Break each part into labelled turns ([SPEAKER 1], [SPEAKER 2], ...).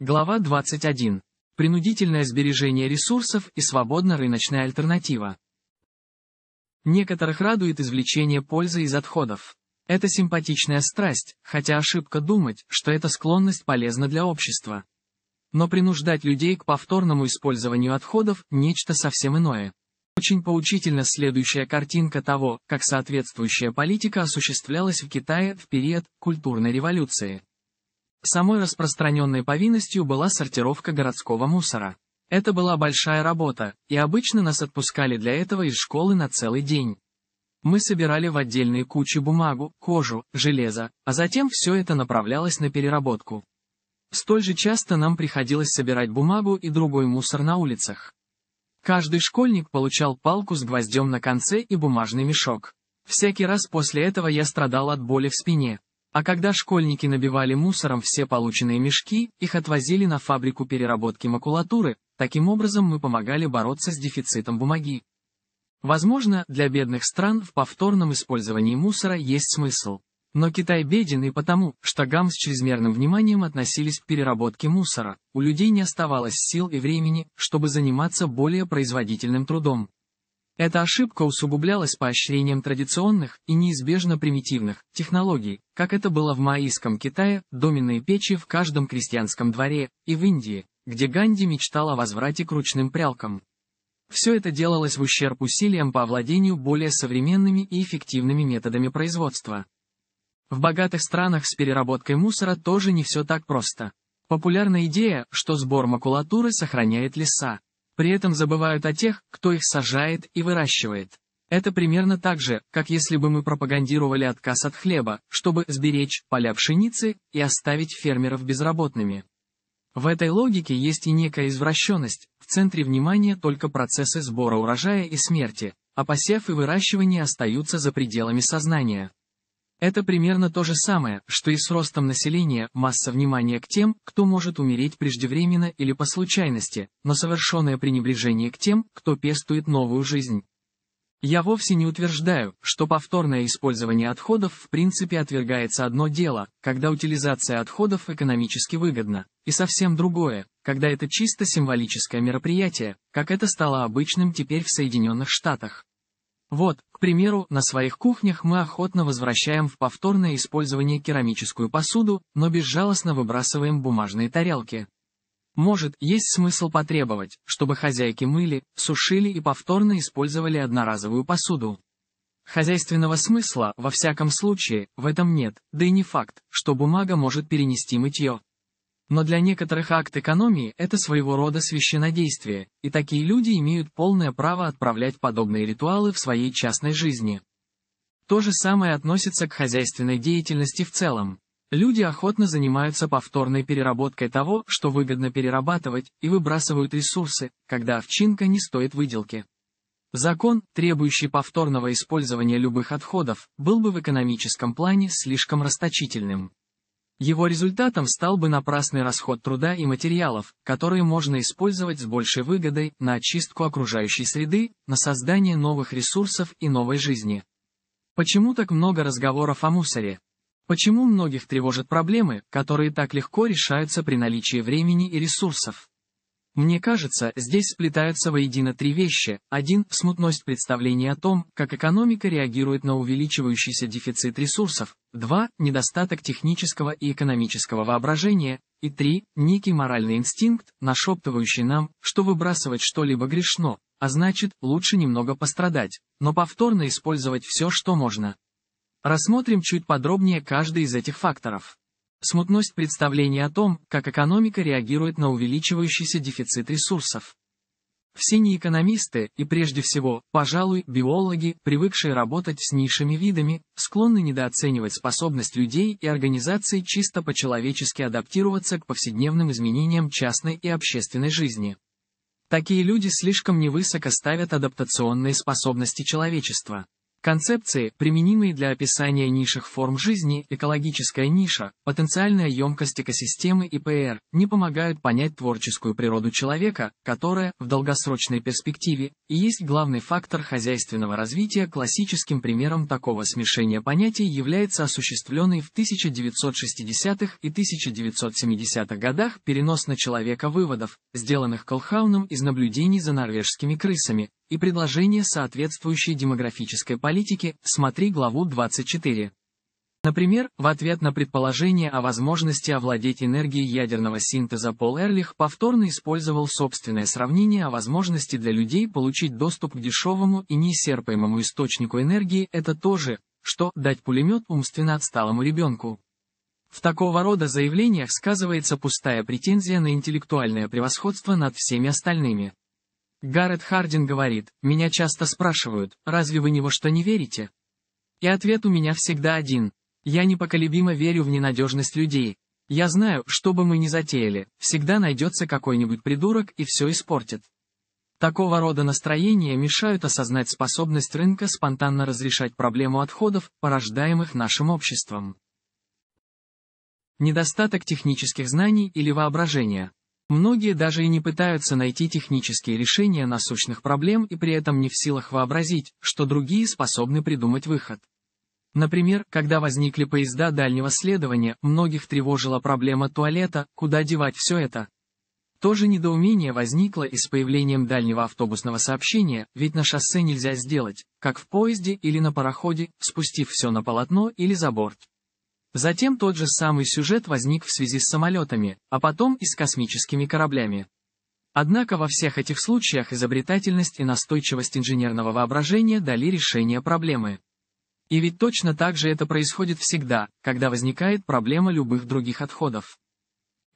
[SPEAKER 1] Глава 21. Принудительное сбережение ресурсов и свободно-рыночная альтернатива. Некоторых радует извлечение пользы из отходов. Это симпатичная страсть, хотя ошибка думать, что эта склонность полезна для общества. Но принуждать людей к повторному использованию отходов – нечто совсем иное. Очень поучительна следующая картинка того, как соответствующая политика осуществлялась в Китае в период культурной революции. Самой распространенной повинностью была сортировка городского мусора. Это была большая работа, и обычно нас отпускали для этого из школы на целый день. Мы собирали в отдельные кучи бумагу, кожу, железо, а затем все это направлялось на переработку. Столь же часто нам приходилось собирать бумагу и другой мусор на улицах. Каждый школьник получал палку с гвоздем на конце и бумажный мешок. Всякий раз после этого я страдал от боли в спине, а когда школьники набивали мусором все полученные мешки, их отвозили на фабрику переработки макулатуры, таким образом мы помогали бороться с дефицитом бумаги. Возможно, для бедных стран в повторном использовании мусора есть смысл. Но Китай беден и потому, что ГАМ с чрезмерным вниманием относились к переработке мусора. У людей не оставалось сил и времени, чтобы заниматься более производительным трудом. Эта ошибка усугублялась поощрением традиционных и неизбежно примитивных технологий, как это было в маиском Китае, доменные печи в каждом крестьянском дворе, и в Индии, где Ганди мечтал о возврате к ручным прялкам. Все это делалось в ущерб усилиям по овладению более современными и эффективными методами производства. В богатых странах с переработкой мусора тоже не все так просто. Популярна идея, что сбор макулатуры сохраняет леса, при этом забывают о тех, кто их сажает и выращивает. Это примерно так же, как если бы мы пропагандировали отказ от хлеба, чтобы сберечь поля пшеницы и оставить фермеров безработными. В этой логике есть и некая извращенность, в центре внимания только процессы сбора урожая и смерти, а посев и выращивание остаются за пределами сознания. Это примерно то же самое, что и с ростом населения, масса внимания к тем, кто может умереть преждевременно или по случайности, но совершенное пренебрежение к тем, кто пестует новую жизнь. Я вовсе не утверждаю, что повторное использование отходов в принципе отвергается одно дело, когда утилизация отходов экономически выгодна, и совсем другое, когда это чисто символическое мероприятие, как это стало обычным теперь в Соединенных Штатах. Вот, к примеру, на своих кухнях мы охотно возвращаем в повторное использование керамическую посуду, но безжалостно выбрасываем бумажные тарелки. Может, есть смысл потребовать, чтобы хозяйки мыли, сушили и повторно использовали одноразовую посуду. Хозяйственного смысла, во всяком случае, в этом нет, да и не факт, что бумага может перенести мытье. Но для некоторых акт экономии – это своего рода священодействие, и такие люди имеют полное право отправлять подобные ритуалы в своей частной жизни. То же самое относится к хозяйственной деятельности в целом. Люди охотно занимаются повторной переработкой того, что выгодно перерабатывать, и выбрасывают ресурсы, когда овчинка не стоит выделки. Закон, требующий повторного использования любых отходов, был бы в экономическом плане слишком расточительным. Его результатом стал бы напрасный расход труда и материалов, которые можно использовать с большей выгодой на очистку окружающей среды, на создание новых ресурсов и новой жизни. Почему так много разговоров о мусоре? Почему многих тревожат проблемы, которые так легко решаются при наличии времени и ресурсов? Мне кажется, здесь сплетаются воедино три вещи. Один – смутность представления о том, как экономика реагирует на увеличивающийся дефицит ресурсов. Два – недостаток технического и экономического воображения. И три – некий моральный инстинкт, нашептывающий нам, что выбрасывать что-либо грешно, а значит, лучше немного пострадать, но повторно использовать все, что можно. Рассмотрим чуть подробнее каждый из этих факторов. Смутность представления о том, как экономика реагирует на увеличивающийся дефицит ресурсов. Все неэкономисты, и прежде всего, пожалуй, биологи, привыкшие работать с низшими видами, склонны недооценивать способность людей и организаций чисто по-человечески адаптироваться к повседневным изменениям частной и общественной жизни. Такие люди слишком невысоко ставят адаптационные способности человечества. Концепции, применимые для описания низших форм жизни, экологическая ниша, потенциальная емкость экосистемы и ПР, не помогают понять творческую природу человека, которая, в долгосрочной перспективе, и есть главный фактор хозяйственного развития. Классическим примером такого смешения понятий является осуществленный в 1960-х и 1970-х годах перенос на человека выводов, сделанных Колхауном из наблюдений за норвежскими крысами, и предложения соответствующей демографической политики, смотри главу 24. Например, в ответ на предположение о возможности овладеть энергией ядерного синтеза Пол Эрлих повторно использовал собственное сравнение о возможности для людей получить доступ к дешевому и неисчерпаемому источнику энергии – это то же, что дать пулемет умственно отсталому ребенку. В такого рода заявлениях сказывается пустая претензия на интеллектуальное превосходство над всеми остальными. Гаррет Хардин говорит, меня часто спрашивают, разве вы ни во что не верите? И ответ у меня всегда один. Я непоколебимо верю в ненадежность людей. Я знаю, что бы мы ни затеяли, всегда найдется какой-нибудь придурок и все испортит. Такого рода настроения мешают осознать способность рынка спонтанно разрешать проблему отходов, порождаемых нашим обществом. Недостаток технических знаний или воображения. Многие даже и не пытаются найти технические решения насущных проблем и при этом не в силах вообразить, что другие способны придумать выход. Например, когда возникли поезда дальнего следования, многих тревожила проблема туалета, куда девать все это. То же недоумение возникло и с появлением дальнего автобусного сообщения, ведь на шоссе нельзя сделать, как в поезде или на пароходе, спустив все на полотно или за борт. Затем тот же самый сюжет возник в связи с самолетами, а потом и с космическими кораблями. Однако во всех этих случаях изобретательность и настойчивость инженерного воображения дали решение проблемы. И ведь точно так же это происходит всегда, когда возникает проблема любых других отходов.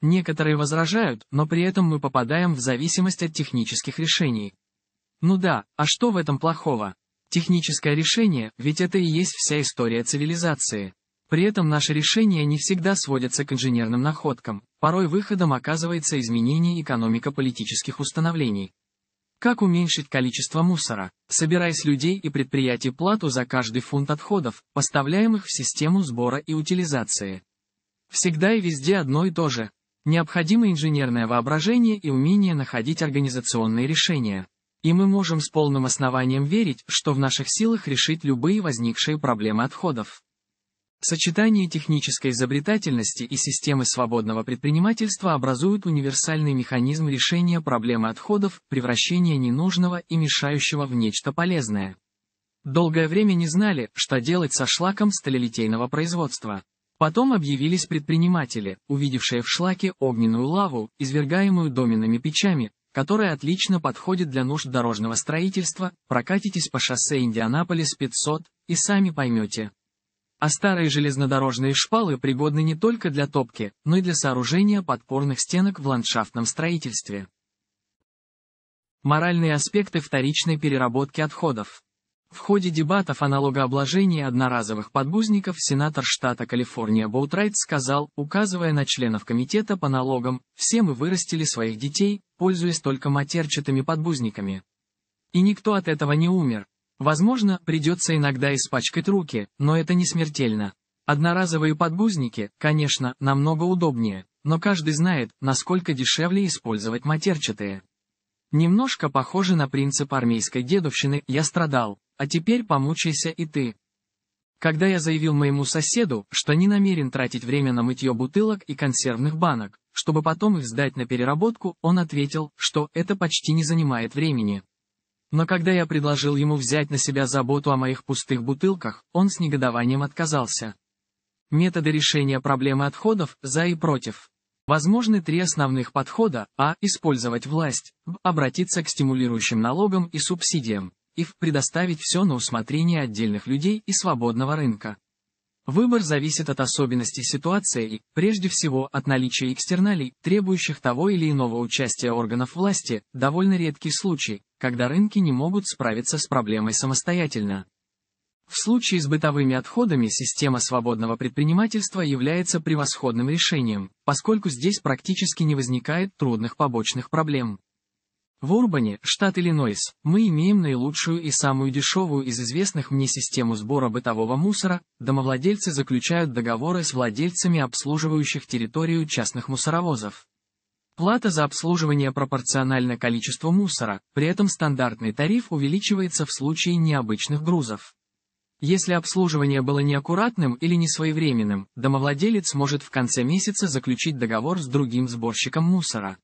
[SPEAKER 1] Некоторые возражают, но при этом мы попадаем в зависимость от технических решений. Ну да, а что в этом плохого? Техническое решение, ведь это и есть вся история цивилизации. При этом наши решения не всегда сводятся к инженерным находкам, порой выходом оказывается изменение экономико-политических установлений. Как уменьшить количество мусора? Собирая с людей и предприятий плату за каждый фунт отходов, поставляемых в систему сбора и утилизации. Всегда и везде одно и то же. Необходимо инженерное воображение и умение находить организационные решения. И мы можем с полным основанием верить, что в наших силах решить любые возникшие проблемы отходов. Сочетание технической изобретательности и системы свободного предпринимательства образуют универсальный механизм решения проблемы отходов, превращения ненужного и мешающего в нечто полезное. Долгое время не знали, что делать со шлаком сталелитейного производства. Потом объявились предприниматели, увидевшие в шлаке огненную лаву, извергаемую доменными печами, которая отлично подходит для нужд дорожного строительства, прокатитесь по шоссе Индианаполис 500 и сами поймете а старые железнодорожные шпалы пригодны не только для топки, но и для сооружения подпорных стенок в ландшафтном строительстве. Моральные аспекты вторичной переработки отходов. В ходе дебатов о налогообложении одноразовых подгузников сенатор штата Калифорния Боутрайт сказал, указывая на членов комитета по налогам, «Все мы вырастили своих детей, пользуясь только матерчатыми подгузниками. И никто от этого не умер, Возможно, придется иногда испачкать руки, но это не смертельно. Одноразовые подгузники, конечно, намного удобнее, но каждый знает, насколько дешевле использовать матерчатые. Немножко похоже на принцип армейской дедовщины «я страдал, а теперь помучайся и ты». Когда я заявил моему соседу, что не намерен тратить время на мытье бутылок и консервных банок, чтобы потом их сдать на переработку, он ответил, что это почти не занимает времени. Но когда я предложил ему взять на себя заботу о моих пустых бутылках, он с негодованием отказался. Методы решения проблемы отходов «за» и «против». Возможны три основных подхода, а – использовать власть, б – обратиться к стимулирующим налогам и субсидиям, и в – предоставить все на усмотрение отдельных людей и свободного рынка. Выбор зависит от особенностей ситуации и, прежде всего, от наличия экстерналей, требующих того или иного участия органов власти, довольно редкий случай, когда рынки не могут справиться с проблемой самостоятельно. В случае с бытовыми отходами система свободного предпринимательства является превосходным решением, поскольку здесь практически не возникает трудных побочных проблем. В Урбане, штат Иллинойс, мы имеем наилучшую и самую дешевую из известных мне систему сбора бытового мусора, домовладельцы заключают договоры с владельцами обслуживающих территорию частных мусоровозов. Плата за обслуживание пропорциональна количеству мусора, при этом стандартный тариф увеличивается в случае необычных грузов. Если обслуживание было неаккуратным или несвоевременным, домовладелец может в конце месяца заключить договор с другим сборщиком мусора.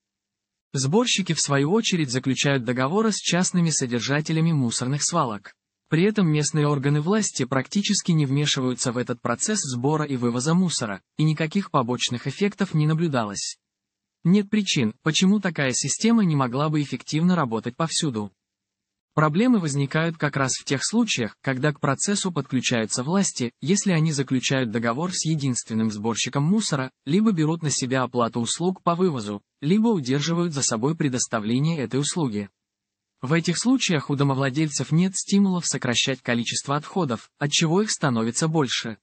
[SPEAKER 1] Сборщики в свою очередь заключают договоры с частными содержателями мусорных свалок. При этом местные органы власти практически не вмешиваются в этот процесс сбора и вывоза мусора, и никаких побочных эффектов не наблюдалось. Нет причин, почему такая система не могла бы эффективно работать повсюду. Проблемы возникают как раз в тех случаях, когда к процессу подключаются власти, если они заключают договор с единственным сборщиком мусора, либо берут на себя оплату услуг по вывозу, либо удерживают за собой предоставление этой услуги. В этих случаях у домовладельцев нет стимулов сокращать количество отходов, отчего их становится больше.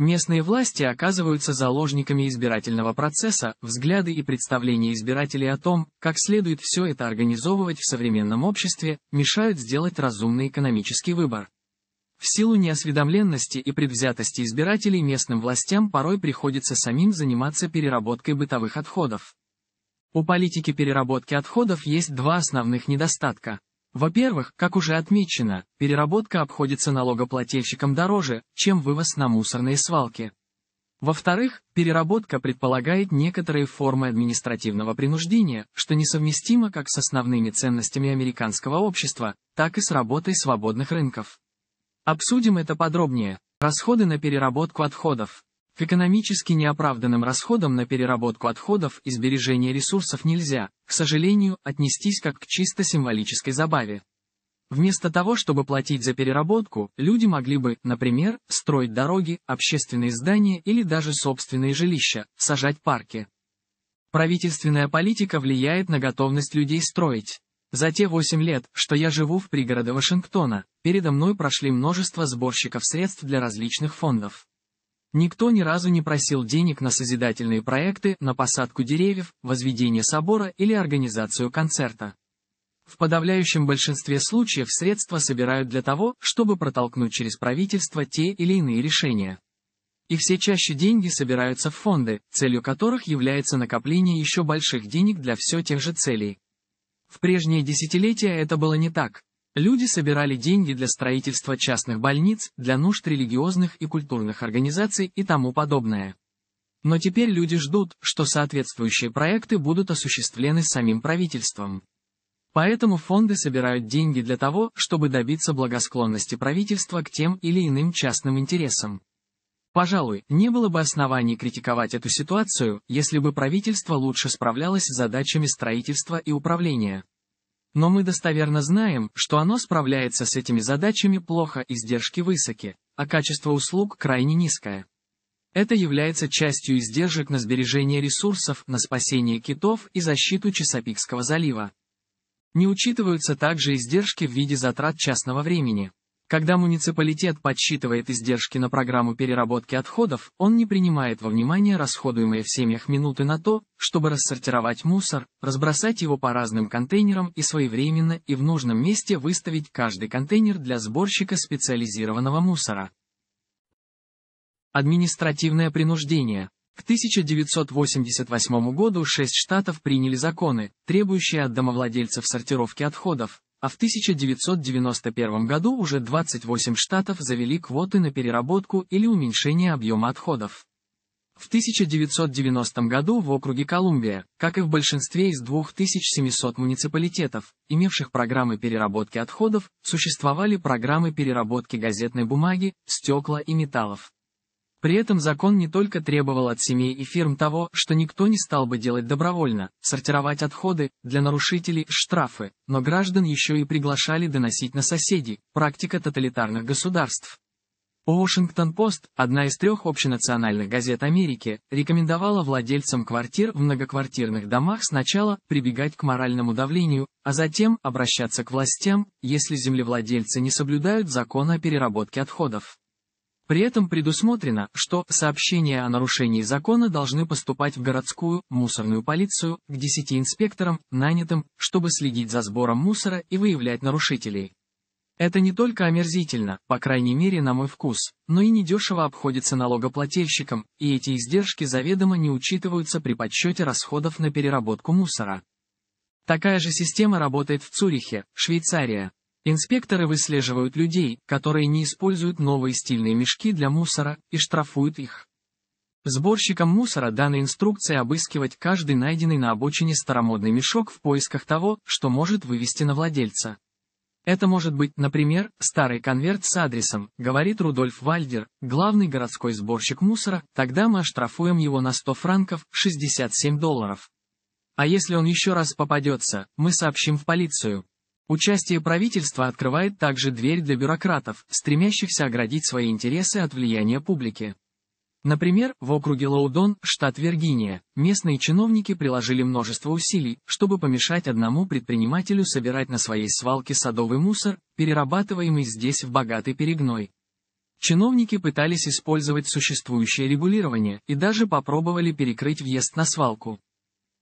[SPEAKER 1] Местные власти оказываются заложниками избирательного процесса, взгляды и представления избирателей о том, как следует все это организовывать в современном обществе, мешают сделать разумный экономический выбор. В силу неосведомленности и предвзятости избирателей местным властям порой приходится самим заниматься переработкой бытовых отходов. У политики переработки отходов есть два основных недостатка. Во-первых, как уже отмечено, переработка обходится налогоплательщикам дороже, чем вывоз на мусорные свалки. Во-вторых, переработка предполагает некоторые формы административного принуждения, что несовместимо как с основными ценностями американского общества, так и с работой свободных рынков. Обсудим это подробнее. Расходы на переработку отходов экономически неоправданным расходам на переработку отходов и сбережение ресурсов нельзя, к сожалению, отнестись как к чисто символической забаве. Вместо того, чтобы платить за переработку, люди могли бы, например, строить дороги, общественные здания или даже собственные жилища, сажать парки. Правительственная политика влияет на готовность людей строить. За те 8 лет, что я живу в пригороде Вашингтона, передо мной прошли множество сборщиков средств для различных фондов. Никто ни разу не просил денег на созидательные проекты, на посадку деревьев, возведение собора или организацию концерта. В подавляющем большинстве случаев средства собирают для того, чтобы протолкнуть через правительство те или иные решения. И все чаще деньги собираются в фонды, целью которых является накопление еще больших денег для все тех же целей. В прежние десятилетия это было не так. Люди собирали деньги для строительства частных больниц, для нужд религиозных и культурных организаций и тому подобное. Но теперь люди ждут, что соответствующие проекты будут осуществлены самим правительством. Поэтому фонды собирают деньги для того, чтобы добиться благосклонности правительства к тем или иным частным интересам. Пожалуй, не было бы оснований критиковать эту ситуацию, если бы правительство лучше справлялось с задачами строительства и управления. Но мы достоверно знаем, что оно справляется с этими задачами плохо, издержки высоки, а качество услуг крайне низкое. Это является частью издержек на сбережение ресурсов, на спасение китов и защиту Чесапикского залива. Не учитываются также издержки в виде затрат частного времени. Когда муниципалитет подсчитывает издержки на программу переработки отходов, он не принимает во внимание расходуемые в семьях минуты на то, чтобы рассортировать мусор, разбросать его по разным контейнерам и своевременно и в нужном месте выставить каждый контейнер для сборщика специализированного мусора. Административное принуждение. К 1988 году шесть штатов приняли законы, требующие от домовладельцев сортировки отходов, а в 1991 году уже 28 штатов завели квоты на переработку или уменьшение объема отходов. В 1990 году в округе Колумбия, как и в большинстве из 2700 муниципалитетов, имевших программы переработки отходов, существовали программы переработки газетной бумаги, стекла и металлов. При этом закон не только требовал от семей и фирм того, что никто не стал бы делать добровольно, сортировать отходы, для нарушителей – штрафы, но граждан еще и приглашали доносить на соседей, практика тоталитарных государств. washington Пост, одна из трех общенациональных газет Америки, рекомендовала владельцам квартир в многоквартирных домах сначала прибегать к моральному давлению, а затем обращаться к властям, если землевладельцы не соблюдают закон о переработке отходов. При этом предусмотрено, что сообщения о нарушении закона должны поступать в городскую мусорную полицию к 10 инспекторам, нанятым, чтобы следить за сбором мусора и выявлять нарушителей. Это не только омерзительно, по крайней мере на мой вкус, но и недешево обходится налогоплательщикам, и эти издержки заведомо не учитываются при подсчете расходов на переработку мусора. Такая же система работает в Цюрихе, Швейцария, Инспекторы выслеживают людей, которые не используют новые стильные мешки для мусора, и штрафуют их. Сборщикам мусора дана инструкция обыскивать каждый найденный на обочине старомодный мешок в поисках того, что может вывести на владельца. Это может быть, например, старый конверт с адресом, говорит Рудольф Вальдер, главный городской сборщик мусора, тогда мы оштрафуем его на 100 франков, 67 долларов. А если он еще раз попадется, мы сообщим в полицию, Участие правительства открывает также дверь для бюрократов, стремящихся оградить свои интересы от влияния публики. Например, в округе Лоудон, штат Виргиния, местные чиновники приложили множество усилий, чтобы помешать одному предпринимателю собирать на своей свалке садовый мусор, перерабатываемый здесь в богатый перегной. Чиновники пытались использовать существующее регулирование и даже попробовали перекрыть въезд на свалку.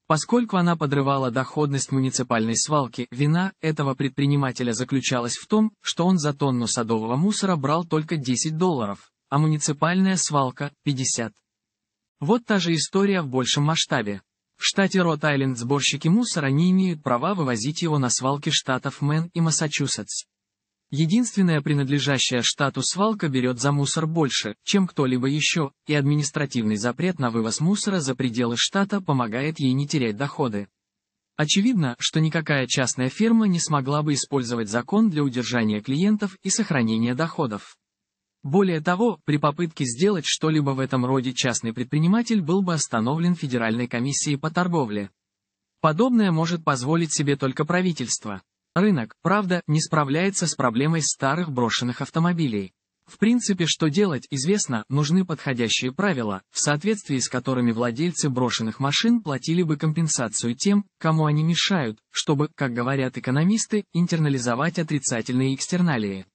[SPEAKER 1] Поскольку она подрывала доходность муниципальной свалки, вина этого предпринимателя заключалась в том, что он за тонну садового мусора брал только 10 долларов, а муниципальная свалка – 50. Вот та же история в большем масштабе. В штате Рот-Айленд сборщики мусора не имеют права вывозить его на свалки штатов Мэн и Массачусетс. Единственная принадлежащая штату свалка берет за мусор больше, чем кто-либо еще, и административный запрет на вывоз мусора за пределы штата помогает ей не терять доходы. Очевидно, что никакая частная фирма не смогла бы использовать закон для удержания клиентов и сохранения доходов. Более того, при попытке сделать что-либо в этом роде частный предприниматель был бы остановлен Федеральной комиссией по торговле. Подобное может позволить себе только правительство. Рынок, правда, не справляется с проблемой старых брошенных автомобилей. В принципе, что делать, известно, нужны подходящие правила, в соответствии с которыми владельцы брошенных машин платили бы компенсацию тем, кому они мешают, чтобы, как говорят экономисты, интернализовать отрицательные экстерналии.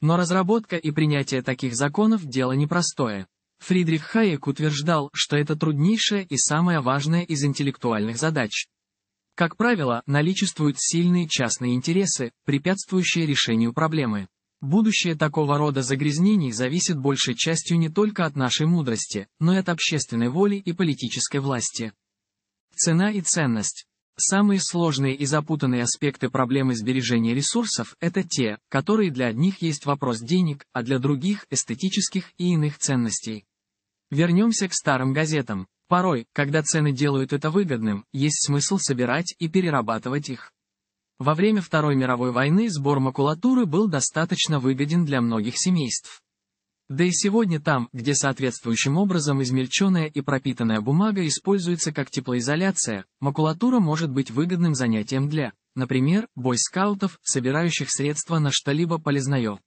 [SPEAKER 1] Но разработка и принятие таких законов – дело непростое. Фридрих Хайек утверждал, что это труднейшая и самая важная из интеллектуальных задач. Как правило, наличествуют сильные частные интересы, препятствующие решению проблемы. Будущее такого рода загрязнений зависит большей частью не только от нашей мудрости, но и от общественной воли и политической власти. Цена и ценность. Самые сложные и запутанные аспекты проблемы сбережения ресурсов – это те, которые для одних есть вопрос денег, а для других – эстетических и иных ценностей. Вернемся к старым газетам. Порой, когда цены делают это выгодным, есть смысл собирать и перерабатывать их. Во время Второй мировой войны сбор макулатуры был достаточно выгоден для многих семейств. Да и сегодня там, где соответствующим образом измельченная и пропитанная бумага используется как теплоизоляция, макулатура может быть выгодным занятием для, например, бойскаутов, собирающих средства на что-либо полезное.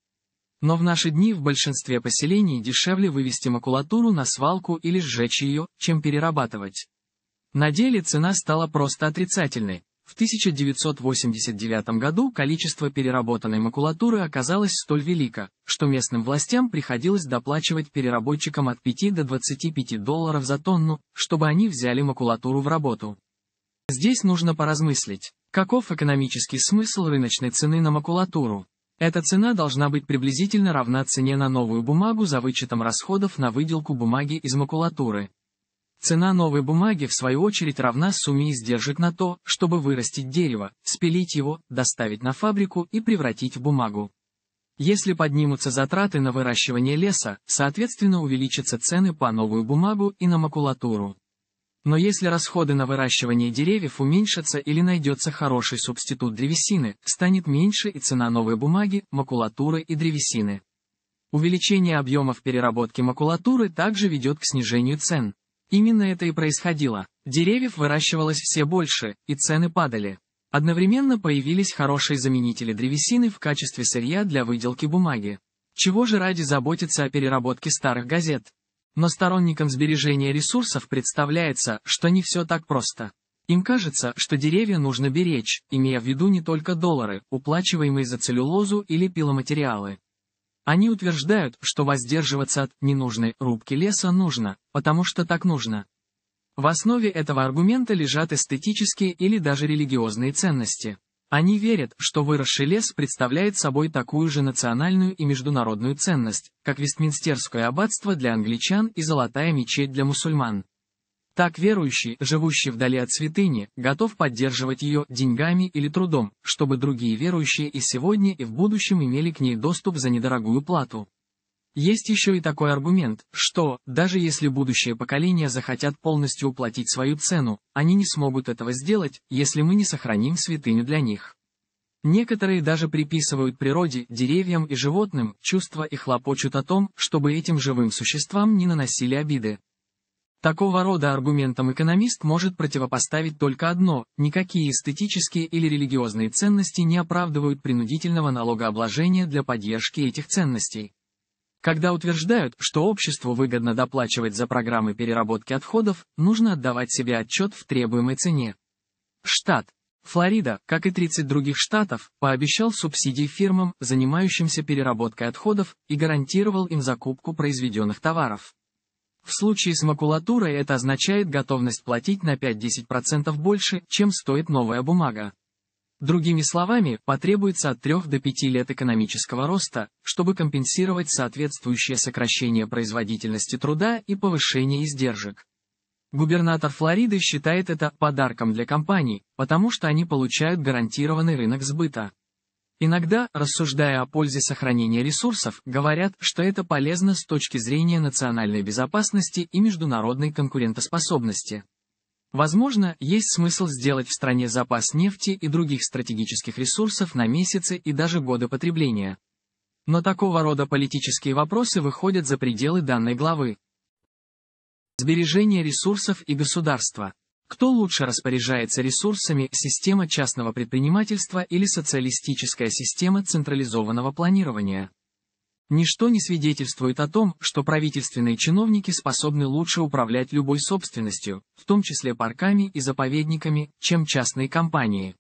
[SPEAKER 1] Но в наши дни в большинстве поселений дешевле вывести макулатуру на свалку или сжечь ее, чем перерабатывать. На деле цена стала просто отрицательной. В 1989 году количество переработанной макулатуры оказалось столь велико, что местным властям приходилось доплачивать переработчикам от 5 до 25 долларов за тонну, чтобы они взяли макулатуру в работу. Здесь нужно поразмыслить, каков экономический смысл рыночной цены на макулатуру. Эта цена должна быть приблизительно равна цене на новую бумагу за вычетом расходов на выделку бумаги из макулатуры. Цена новой бумаги в свою очередь равна сумме издержек на то, чтобы вырастить дерево, спилить его, доставить на фабрику и превратить в бумагу. Если поднимутся затраты на выращивание леса, соответственно увеличатся цены по новую бумагу и на макулатуру. Но если расходы на выращивание деревьев уменьшатся или найдется хороший субститут древесины, станет меньше и цена новой бумаги, макулатуры и древесины. Увеличение объемов переработки макулатуры также ведет к снижению цен. Именно это и происходило. Деревьев выращивалось все больше, и цены падали. Одновременно появились хорошие заменители древесины в качестве сырья для выделки бумаги. Чего же ради заботиться о переработке старых газет? Но сторонникам сбережения ресурсов представляется, что не все так просто. Им кажется, что деревья нужно беречь, имея в виду не только доллары, уплачиваемые за целлюлозу или пиломатериалы. Они утверждают, что воздерживаться от ненужной рубки леса нужно, потому что так нужно. В основе этого аргумента лежат эстетические или даже религиозные ценности. Они верят, что выросший лес представляет собой такую же национальную и международную ценность, как Вестминстерское аббатство для англичан и Золотая мечеть для мусульман. Так верующий, живущий вдали от святыни, готов поддерживать ее деньгами или трудом, чтобы другие верующие и сегодня и в будущем имели к ней доступ за недорогую плату. Есть еще и такой аргумент, что, даже если будущее поколение захотят полностью уплатить свою цену, они не смогут этого сделать, если мы не сохраним святыню для них. Некоторые даже приписывают природе, деревьям и животным чувства и хлопочут о том, чтобы этим живым существам не наносили обиды. Такого рода аргументам экономист может противопоставить только одно – никакие эстетические или религиозные ценности не оправдывают принудительного налогообложения для поддержки этих ценностей. Когда утверждают, что обществу выгодно доплачивать за программы переработки отходов, нужно отдавать себе отчет в требуемой цене. Штат. Флорида, как и 30 других штатов, пообещал субсидии фирмам, занимающимся переработкой отходов, и гарантировал им закупку произведенных товаров. В случае с макулатурой это означает готовность платить на 5-10% больше, чем стоит новая бумага. Другими словами, потребуется от 3 до 5 лет экономического роста, чтобы компенсировать соответствующее сокращение производительности труда и повышение издержек. Губернатор Флориды считает это подарком для компаний, потому что они получают гарантированный рынок сбыта. Иногда, рассуждая о пользе сохранения ресурсов, говорят, что это полезно с точки зрения национальной безопасности и международной конкурентоспособности. Возможно, есть смысл сделать в стране запас нефти и других стратегических ресурсов на месяцы и даже годы потребления. Но такого рода политические вопросы выходят за пределы данной главы. Сбережение ресурсов и государства. Кто лучше распоряжается ресурсами, система частного предпринимательства или социалистическая система централизованного планирования? Ничто не свидетельствует о том, что правительственные чиновники способны лучше управлять любой собственностью, в том числе парками и заповедниками, чем частные компании.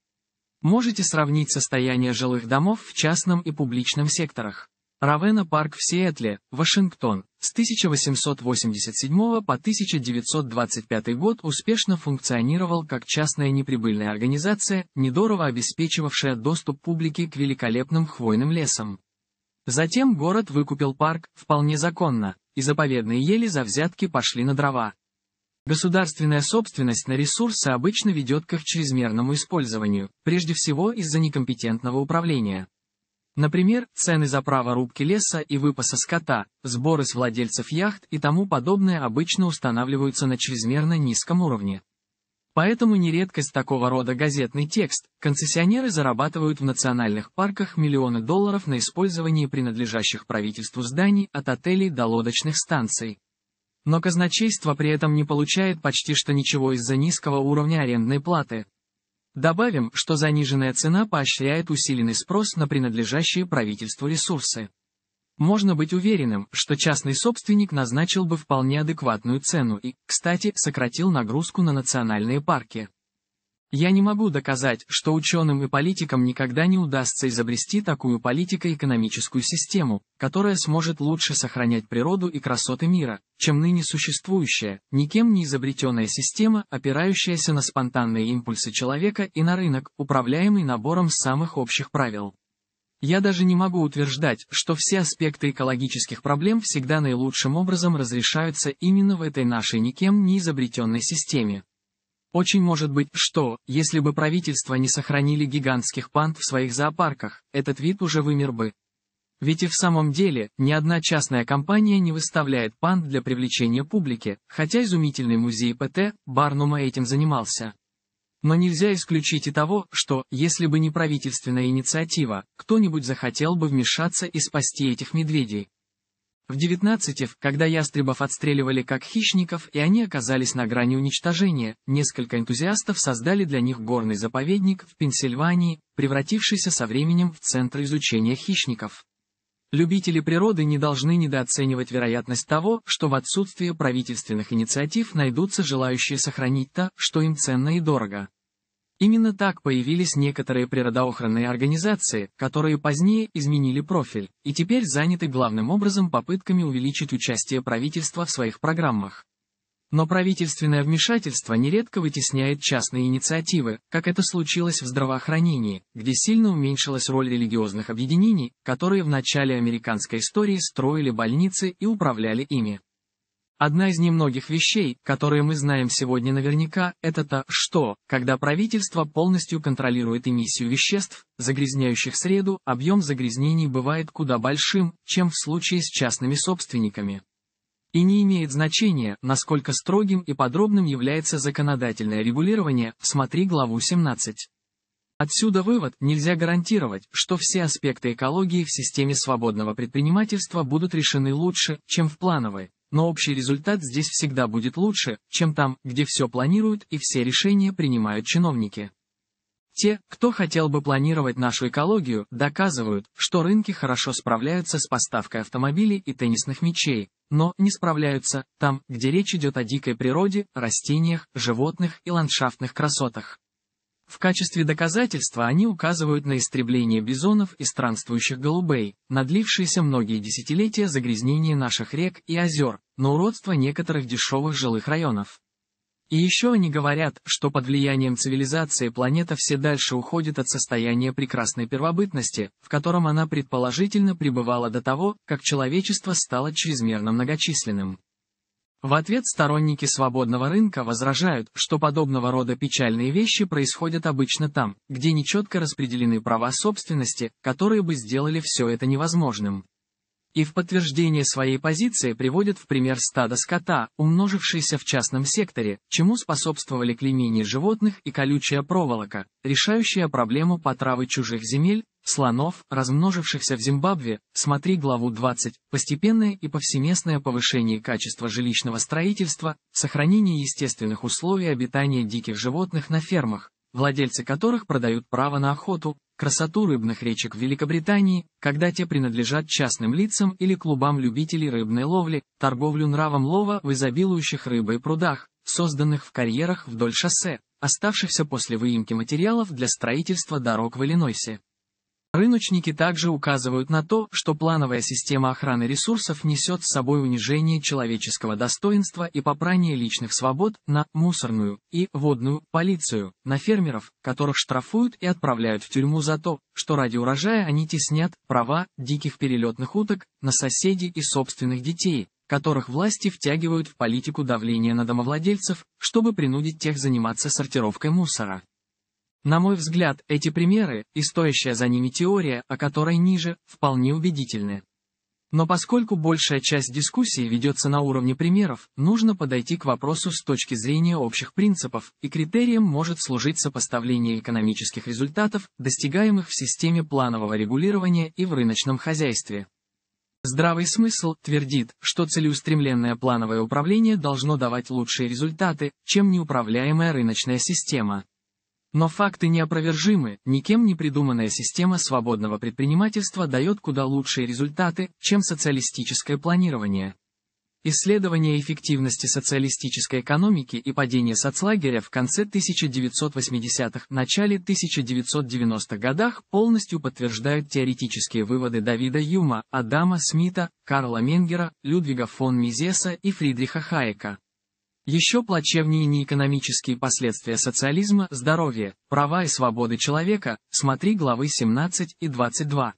[SPEAKER 1] Можете сравнить состояние жилых домов в частном и публичном секторах. Равена Парк в Сиэтле, Вашингтон, с 1887 по 1925 год успешно функционировал как частная неприбыльная организация, недорого обеспечивавшая доступ публики к великолепным хвойным лесам. Затем город выкупил парк, вполне законно, и заповедные ели за взятки пошли на дрова. Государственная собственность на ресурсы обычно ведет к их чрезмерному использованию, прежде всего из-за некомпетентного управления. Например, цены за право рубки леса и выпаса скота, сборы с владельцев яхт и тому подобное обычно устанавливаются на чрезмерно низком уровне. Поэтому нередкость такого рода газетный текст. Концессионеры зарабатывают в национальных парках миллионы долларов на использовании принадлежащих правительству зданий от отелей до лодочных станций. Но казначейство при этом не получает почти что ничего из-за низкого уровня арендной платы. Добавим, что заниженная цена поощряет усиленный спрос на принадлежащие правительству ресурсы. Можно быть уверенным, что частный собственник назначил бы вполне адекватную цену и, кстати, сократил нагрузку на национальные парки. Я не могу доказать, что ученым и политикам никогда не удастся изобрести такую политико-экономическую систему, которая сможет лучше сохранять природу и красоты мира, чем ныне существующая, никем не изобретенная система, опирающаяся на спонтанные импульсы человека и на рынок, управляемый набором самых общих правил. Я даже не могу утверждать, что все аспекты экологических проблем всегда наилучшим образом разрешаются именно в этой нашей никем не изобретенной системе. Очень может быть, что, если бы правительства не сохранили гигантских панд в своих зоопарках, этот вид уже вымер бы. Ведь и в самом деле, ни одна частная компания не выставляет панд для привлечения публики, хотя изумительный музей ПТ Барнума этим занимался. Но нельзя исключить и того, что, если бы не правительственная инициатива, кто-нибудь захотел бы вмешаться и спасти этих медведей. В 19 х когда ястребов отстреливали как хищников и они оказались на грани уничтожения, несколько энтузиастов создали для них горный заповедник в Пенсильвании, превратившийся со временем в центр изучения хищников. Любители природы не должны недооценивать вероятность того, что в отсутствие правительственных инициатив найдутся желающие сохранить то, что им ценно и дорого. Именно так появились некоторые природоохранные организации, которые позднее изменили профиль, и теперь заняты главным образом попытками увеличить участие правительства в своих программах. Но правительственное вмешательство нередко вытесняет частные инициативы, как это случилось в здравоохранении, где сильно уменьшилась роль религиозных объединений, которые в начале американской истории строили больницы и управляли ими. Одна из немногих вещей, которые мы знаем сегодня наверняка, это то, что, когда правительство полностью контролирует эмиссию веществ, загрязняющих среду, объем загрязнений бывает куда большим, чем в случае с частными собственниками. И не имеет значения, насколько строгим и подробным является законодательное регулирование, смотри главу 17. Отсюда вывод, нельзя гарантировать, что все аспекты экологии в системе свободного предпринимательства будут решены лучше, чем в плановой, но общий результат здесь всегда будет лучше, чем там, где все планируют и все решения принимают чиновники. Те, кто хотел бы планировать нашу экологию, доказывают, что рынки хорошо справляются с поставкой автомобилей и теннисных мячей, но не справляются там, где речь идет о дикой природе, растениях, животных и ландшафтных красотах. В качестве доказательства они указывают на истребление бизонов и странствующих голубей, на длившиеся многие десятилетия загрязнение наших рек и озер, на уродство некоторых дешевых жилых районов. И еще они говорят, что под влиянием цивилизации планета все дальше уходит от состояния прекрасной первобытности, в котором она предположительно пребывала до того, как человечество стало чрезмерно многочисленным. В ответ сторонники свободного рынка возражают, что подобного рода печальные вещи происходят обычно там, где нечетко распределены права собственности, которые бы сделали все это невозможным. И в подтверждение своей позиции приводят в пример стадо скота, умножившееся в частном секторе, чему способствовали клеймение животных и колючая проволока, решающая проблему потравы чужих земель, слонов, размножившихся в Зимбабве, смотри главу 20, постепенное и повсеместное повышение качества жилищного строительства, сохранение естественных условий обитания диких животных на фермах, владельцы которых продают право на охоту, красоту рыбных речек в Великобритании, когда те принадлежат частным лицам или клубам любителей рыбной ловли, торговлю нравом лова в изобилующих рыбой прудах, созданных в карьерах вдоль шоссе, оставшихся после выемки материалов для строительства дорог в Иллинойсе. Рыночники также указывают на то, что плановая система охраны ресурсов несет с собой унижение человеческого достоинства и попрание личных свобод на мусорную и водную полицию, на фермеров, которых штрафуют и отправляют в тюрьму за то, что ради урожая они теснят права диких перелетных уток на соседей и собственных детей, которых власти втягивают в политику давления на домовладельцев, чтобы принудить тех заниматься сортировкой мусора. На мой взгляд, эти примеры, и стоящая за ними теория, о которой ниже, вполне убедительны. Но поскольку большая часть дискуссии ведется на уровне примеров, нужно подойти к вопросу с точки зрения общих принципов, и критерием может служить сопоставление экономических результатов, достигаемых в системе планового регулирования и в рыночном хозяйстве. Здравый смысл твердит, что целеустремленное плановое управление должно давать лучшие результаты, чем неуправляемая рыночная система. Но факты неопровержимы, никем не придуманная система свободного предпринимательства дает куда лучшие результаты, чем социалистическое планирование. Исследование эффективности социалистической экономики и падение соцлагеря в конце 1980-х, начале 1990-х годах полностью подтверждают теоретические выводы Давида Юма, Адама Смита, Карла Менгера, Людвига фон Мизеса и Фридриха Хайека. Еще плачевнее неэкономические последствия социализма, здоровье, права и свободы человека, смотри главы 17 и 22.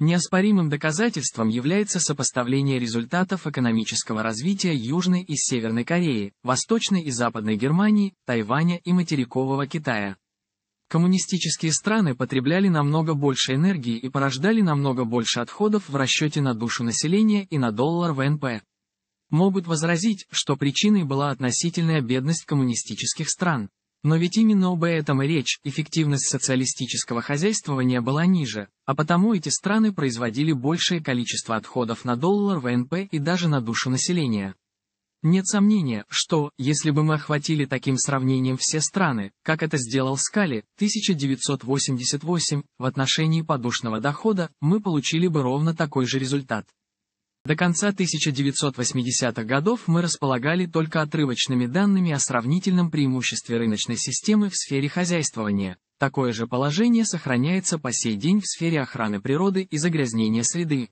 [SPEAKER 1] Неоспоримым доказательством является сопоставление результатов экономического развития Южной и Северной Кореи, Восточной и Западной Германии, Тайваня и материкового Китая. Коммунистические страны потребляли намного больше энергии и порождали намного больше отходов в расчете на душу населения и на доллар ВНП. Могут возразить, что причиной была относительная бедность коммунистических стран. Но ведь именно об этом и речь, эффективность социалистического хозяйствования была ниже, а потому эти страны производили большее количество отходов на доллар ВНП и даже на душу населения. Нет сомнения, что, если бы мы охватили таким сравнением все страны, как это сделал Скали, 1988, в отношении подушного дохода, мы получили бы ровно такой же результат. До конца 1980-х годов мы располагали только отрывочными данными о сравнительном преимуществе рыночной системы в сфере хозяйствования. Такое же положение сохраняется по сей день в сфере охраны природы и загрязнения среды.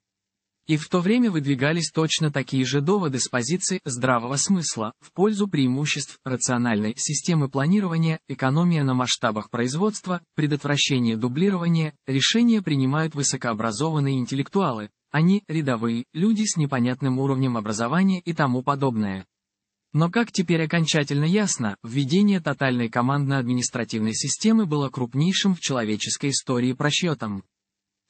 [SPEAKER 1] И в то время выдвигались точно такие же доводы с позиции здравого смысла в пользу преимуществ рациональной системы планирования, экономия на масштабах производства, предотвращение дублирования, решения принимают высокообразованные интеллектуалы, они а – рядовые, люди с непонятным уровнем образования и тому подобное. Но как теперь окончательно ясно, введение тотальной командно-административной системы было крупнейшим в человеческой истории просчетом.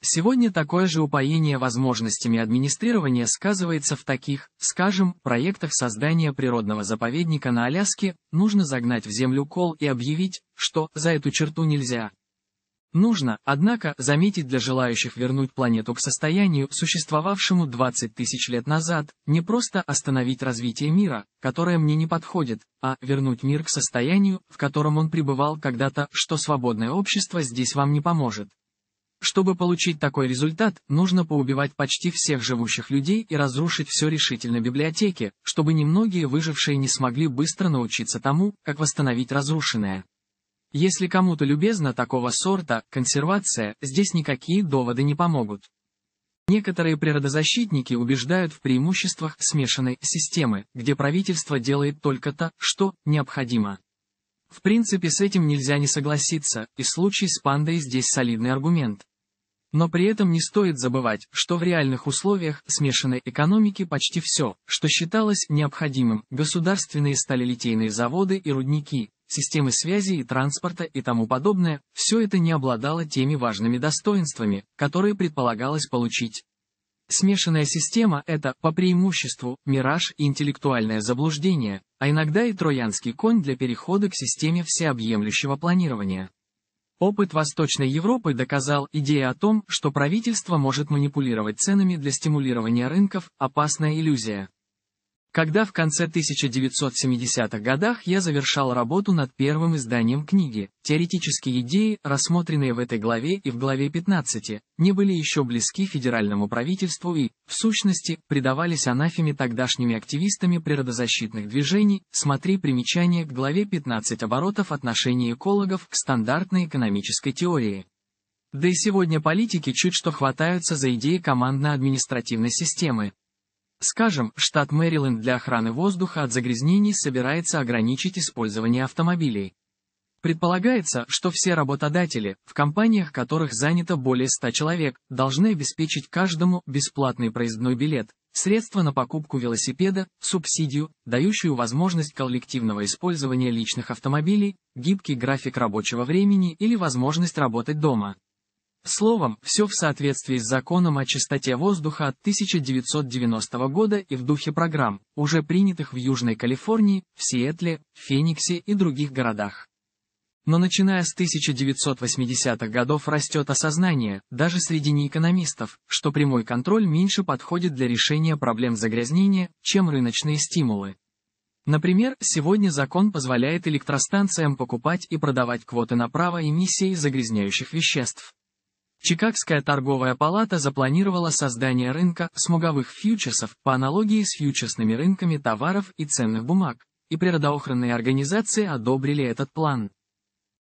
[SPEAKER 1] Сегодня такое же упоение возможностями администрирования сказывается в таких, скажем, проектах создания природного заповедника на Аляске, нужно загнать в землю кол и объявить, что «за эту черту нельзя». Нужно, однако, заметить для желающих вернуть планету к состоянию, существовавшему 20 тысяч лет назад, не просто остановить развитие мира, которое мне не подходит, а вернуть мир к состоянию, в котором он пребывал когда-то, что свободное общество здесь вам не поможет. Чтобы получить такой результат, нужно поубивать почти всех живущих людей и разрушить все решительно библиотеки, чтобы немногие выжившие не смогли быстро научиться тому, как восстановить разрушенное. Если кому-то любезно такого сорта, консервация, здесь никакие доводы не помогут. Некоторые природозащитники убеждают в преимуществах смешанной системы, где правительство делает только то, что необходимо. В принципе, с этим нельзя не согласиться, и случай с пандой здесь солидный аргумент. Но при этом не стоит забывать, что в реальных условиях смешанной экономики почти все, что считалось необходимым, государственные сталелитейные заводы и рудники, системы связи и транспорта и тому подобное, все это не обладало теми важными достоинствами, которые предполагалось получить. Смешанная система – это, по преимуществу, мираж и интеллектуальное заблуждение, а иногда и троянский конь для перехода к системе всеобъемлющего планирования. Опыт Восточной Европы доказал идею о том, что правительство может манипулировать ценами для стимулирования рынков, опасная иллюзия. Когда в конце 1970-х годах я завершал работу над первым изданием книги, теоретические идеи, рассмотренные в этой главе и в главе 15, не были еще близки федеральному правительству и, в сущности, предавались анафеме тогдашними активистами природозащитных движений, смотри примечание к главе 15 оборотов отношений экологов к стандартной экономической теории. Да и сегодня политики чуть что хватаются за идеи командно-административной системы, Скажем, штат Мэриленд для охраны воздуха от загрязнений собирается ограничить использование автомобилей. Предполагается, что все работодатели, в компаниях которых занято более 100 человек, должны обеспечить каждому бесплатный проездной билет, средства на покупку велосипеда, субсидию, дающую возможность коллективного использования личных автомобилей, гибкий график рабочего времени или возможность работать дома. Словом, все в соответствии с законом о чистоте воздуха от 1990 года и в духе программ, уже принятых в Южной Калифорнии, в Сиэтле, Фениксе и других городах. Но начиная с 1980-х годов растет осознание, даже среди неэкономистов, что прямой контроль меньше подходит для решения проблем загрязнения, чем рыночные стимулы. Например, сегодня закон позволяет электростанциям покупать и продавать квоты на право эмиссии загрязняющих веществ. Чикагская торговая палата запланировала создание рынка смуговых фьючерсов по аналогии с фьючерсными рынками товаров и ценных бумаг, и природоохранные организации одобрили этот план.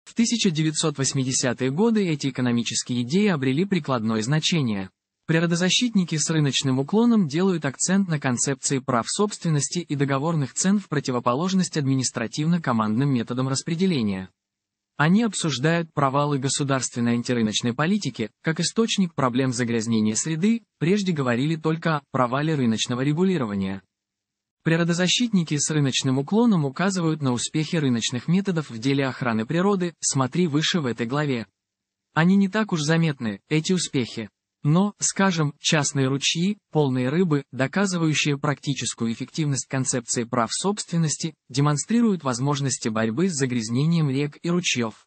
[SPEAKER 1] В 1980-е годы эти экономические идеи обрели прикладное значение. Природозащитники с рыночным уклоном делают акцент на концепции прав собственности и договорных цен в противоположность административно-командным методам распределения. Они обсуждают провалы государственной антирыночной политики, как источник проблем загрязнения среды, прежде говорили только о провале рыночного регулирования. Природозащитники с рыночным уклоном указывают на успехи рыночных методов в деле охраны природы, смотри выше в этой главе. Они не так уж заметны, эти успехи. Но, скажем, частные ручьи, полные рыбы, доказывающие практическую эффективность концепции прав собственности, демонстрируют возможности борьбы с загрязнением рек и ручьев.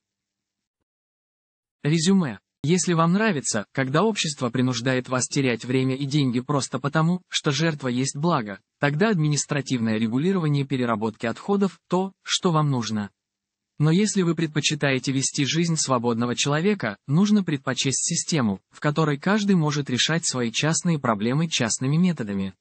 [SPEAKER 1] Резюме. Если вам нравится, когда общество принуждает вас терять время и деньги просто потому, что жертва есть благо, тогда административное регулирование переработки отходов – то, что вам нужно. Но если вы предпочитаете вести жизнь свободного человека, нужно предпочесть систему, в которой каждый может решать свои частные проблемы частными методами.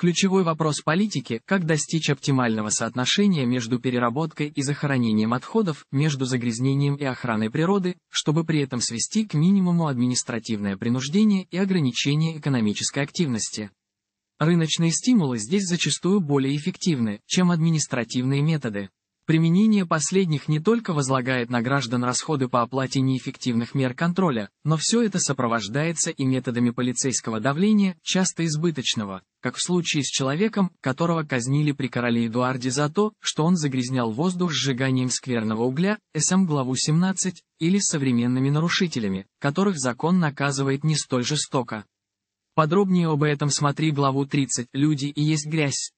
[SPEAKER 1] Ключевой вопрос политики – как достичь оптимального соотношения между переработкой и захоронением отходов, между загрязнением и охраной природы, чтобы при этом свести к минимуму административное принуждение и ограничение экономической активности. Рыночные стимулы здесь зачастую более эффективны, чем административные методы. Применение последних не только возлагает на граждан расходы по оплате неэффективных мер контроля, но все это сопровождается и методами полицейского давления, часто избыточного, как в случае с человеком, которого казнили при короле Эдуарде за то, что он загрязнял воздух сжиганием скверного угля, СМ главу 17, или современными нарушителями, которых закон наказывает не столь жестоко. Подробнее об этом смотри главу 30 «Люди и есть грязь».